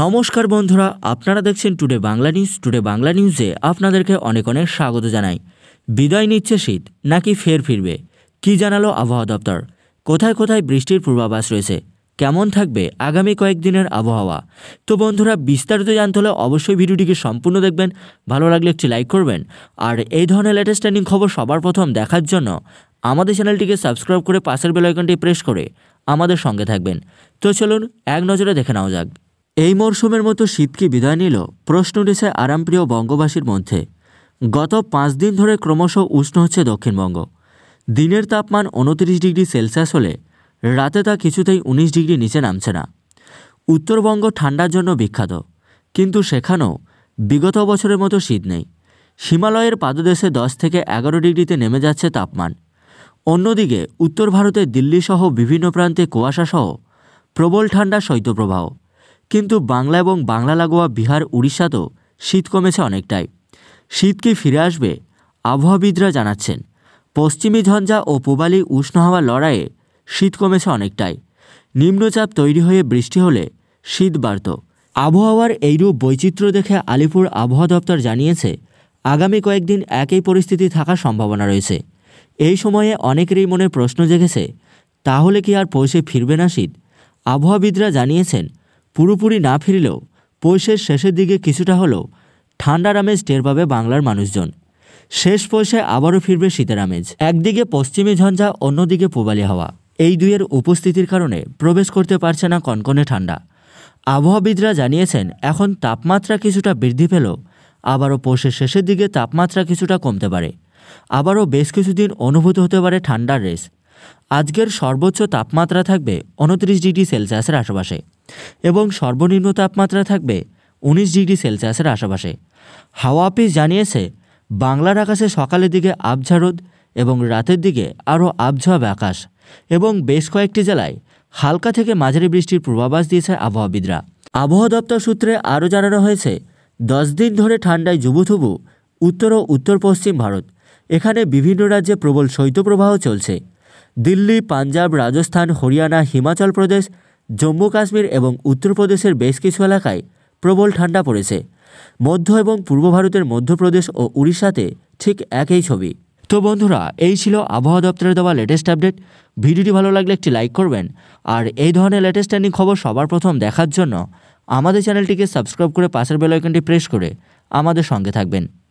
নমস্কার বন্ধুরা আপনারা দেখছেন today Bangla news today Bangla নিউজে আপনাদেরকে অনেক অনেক স্বাগত জানাই বিদায় নিচ্ছে শীত নাকি ফের ফিরবে কি জানালো আবহাওয়া দপ্তর কোথায় কোথায় বৃষ্টির পূর্বাভাস রয়েছে কেমন থাকবে আগামী কয়েকদিনের আবহাওয়া তো বন্ধুরা বিস্তারিত জানতে হলে অবশ্যই ভিডিওটিকে সম্পূর্ণ দেখবেন ভালো লাগলে একটি লাইক করবেন আর এই ধরনের লেটেস্ট ট্রেন্ডিং খবর সবার প্রথম দেখার জন্য আমাদের চ্যানেলটিকে সাবস্ক্রাইব করে পাশের বেলাইকনটি প্রেস করে আমাদের সঙ্গে থাকবেন তো চলুন এক নজরে দেখে নেওয়া যাক এই মরশুমের মতো শীতকে বিদায় নিল প্রশ্ন উঠেছে আরামপ্রিয় বঙ্গবাসীর মধ্যে গত পাঁচ দিন ধরে ক্রমশ উষ্ণ হচ্ছে দক্ষিণবঙ্গ দিনের তাপমান উনত্রিশ ডিগ্রি সেলসিয়াস হলে রাতে তা কিছুতেই উনিশ ডিগ্রি নিচে নামছে না উত্তরবঙ্গ ঠান্ডার জন্য বিখ্যাত কিন্তু সেখানেও বিগত বছরের মতো শীত নেই হিমালয়ের পাদদেশে দশ থেকে এগারো ডিগ্রিতে নেমে যাচ্ছে তাপমান অন্যদিকে উত্তর ভারতে সহ বিভিন্ন প্রান্তে কুয়াশাসহ প্রবল ঠান্ডা শৈত্যপ্রবাহ কিন্তু বাংলা এবং বাংলা লাগোয়া বিহার উড়িষ্যাতেও শীত কমেছে অনেকটাই শীত কি ফিরে আসবে আবহাওয়াবিদরা জানাচ্ছেন পশ্চিমী ঝঞ্ঝা ও পূবালি উষ্ণ হওয়ার লড়াইয়ে শীত কমেছে অনেকটাই নিম্নচাপ তৈরি হয়ে বৃষ্টি হলে শীত বাড়ত আবহাওয়ার এইরূপ বৈচিত্র্য দেখে আলিপুর আবহাওয়া দপ্তর জানিয়েছে আগামী কয়েকদিন একই পরিস্থিতি থাকার সম্ভাবনা রয়েছে এই সময়ে অনেকেরই মনে প্রশ্ন জেগেছে তাহলে কি আর পৌঁছে ফিরবে না শীত আবহাওয়াবিদরা জানিয়েছেন পুরোপুরি না ফিরলেও পয়সের শেষের দিকে কিছুটা হলেও ঠান্ডার আমেজ টের পাবে বাংলার মানুষজন শেষ পয়সায় আবারও ফিরবে শীতের আমেজ একদিকে পশ্চিমী ঝঞ্ঝা অন্যদিকে পূবালি হাওয়া এই দুইয়ের উপস্থিতির কারণে প্রবেশ করতে পারছে না কনকনে ঠান্ডা আবহাওয়াবিদরা জানিয়েছেন এখন তাপমাত্রা কিছুটা বৃদ্ধি পেলেও আবারও পৌষের শেষের দিকে তাপমাত্রা কিছুটা কমতে পারে আবারও বেশ কিছুদিন অনুভূত হতে পারে ঠান্ডার রেস আজকের সর্বোচ্চ তাপমাত্রা থাকবে উনত্রিশ ডিগ্রি সেলসিয়াসের আশেপাশে এবং সর্বনিম্ন তাপমাত্রা থাকবে উনিশ ডিগ্রি সেলসিয়াসের আশেপাশে হাওয়া অফিস জানিয়েছে বাংলার আকাশে সকালের দিকে আবঝা এবং রাতের দিকে আরও আবঝা হবে আকাশ এবং বেশ কয়েকটি জেলায় হালকা থেকে মাঝারি বৃষ্টির পূর্বাভাস দিয়েছে আবহাওয়াবিদরা আবহাওয়া দপ্তর সূত্রে আরও জানানো হয়েছে দশ দিন ধরে ঠান্ডায় জুবুথুবু উত্তর ও উত্তর পশ্চিম ভারত এখানে বিভিন্ন রাজ্যে প্রবল শৈত্যপ্রবাহ চলছে দিল্লি পাঞ্জাব রাজস্থান হরিয়ানা হিমাচল প্রদেশ জম্মু কাশ্মীর এবং উত্তরপ্রদেশের বেশ কিছু এলাকায় প্রবল ঠান্ডা পড়েছে মধ্য এবং পূর্ব ভারতের মধ্যপ্রদেশ ও উড়িষ্যাতে ঠিক একই ছবি তো বন্ধুরা এই ছিল আবহাওয়া দপ্তরের দেওয়া লেটেস্ট আপডেট ভিডিওটি ভালো লাগলে একটি লাইক করবেন আর এই ধরনের লেটেস্ট ট্রেন্ডিং খবর সবার প্রথম দেখার জন্য আমাদের চ্যানেলটিকে সাবস্ক্রাইব করে পাশের বেলাইকনটি প্রেস করে আমাদের সঙ্গে থাকবেন